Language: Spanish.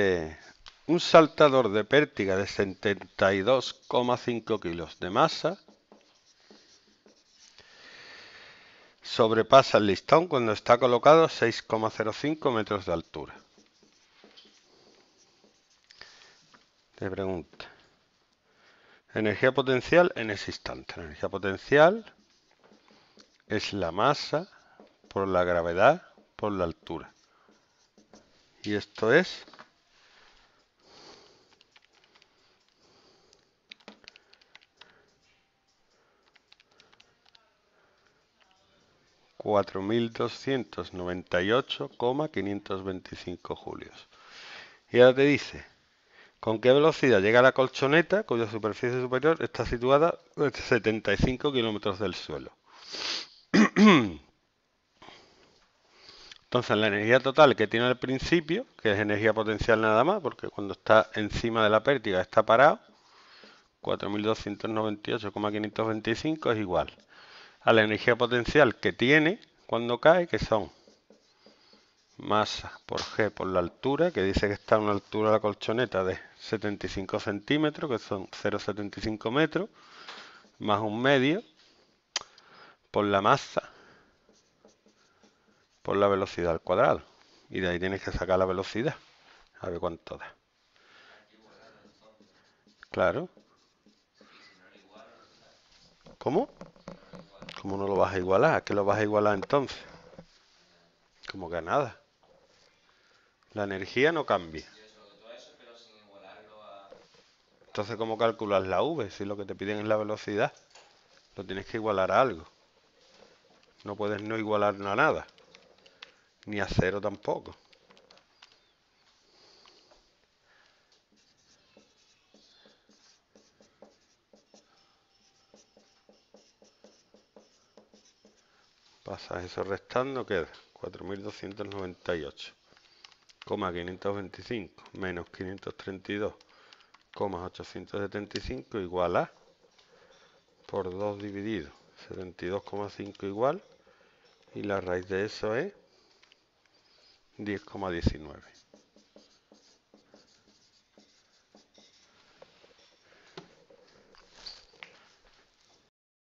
Eh, un saltador de pértiga de 72,5 kilos de masa sobrepasa el listón cuando está colocado 6,05 metros de altura. Te pregunto Energía potencial en ese instante. energía potencial es la masa por la gravedad por la altura. Y esto es 4.298,525 julios. Y ahora te dice, ¿con qué velocidad llega la colchoneta cuya superficie superior está situada a 75 kilómetros del suelo? Entonces la energía total que tiene al principio, que es energía potencial nada más, porque cuando está encima de la pértiga está parado, 4.298,525 es igual a la energía potencial que tiene cuando cae, que son masa por G por la altura, que dice que está a una altura de la colchoneta de 75 centímetros, que son 0,75 metros, más un medio, por la masa, por la velocidad al cuadrado. Y de ahí tienes que sacar la velocidad, a ver cuánto da. Claro. ¿Cómo? ¿Cómo no lo vas a igualar? ¿A qué lo vas a igualar entonces? Como que nada. La energía no cambia. Entonces, ¿cómo calculas la V? Si lo que te piden es la velocidad. Lo tienes que igualar a algo. No puedes no igualar a nada. Ni a cero tampoco. Pasas eso restando, queda 4.298,525 menos 532,875 igual a, por 2 dividido, 72,5 igual, y la raíz de eso es 10,19.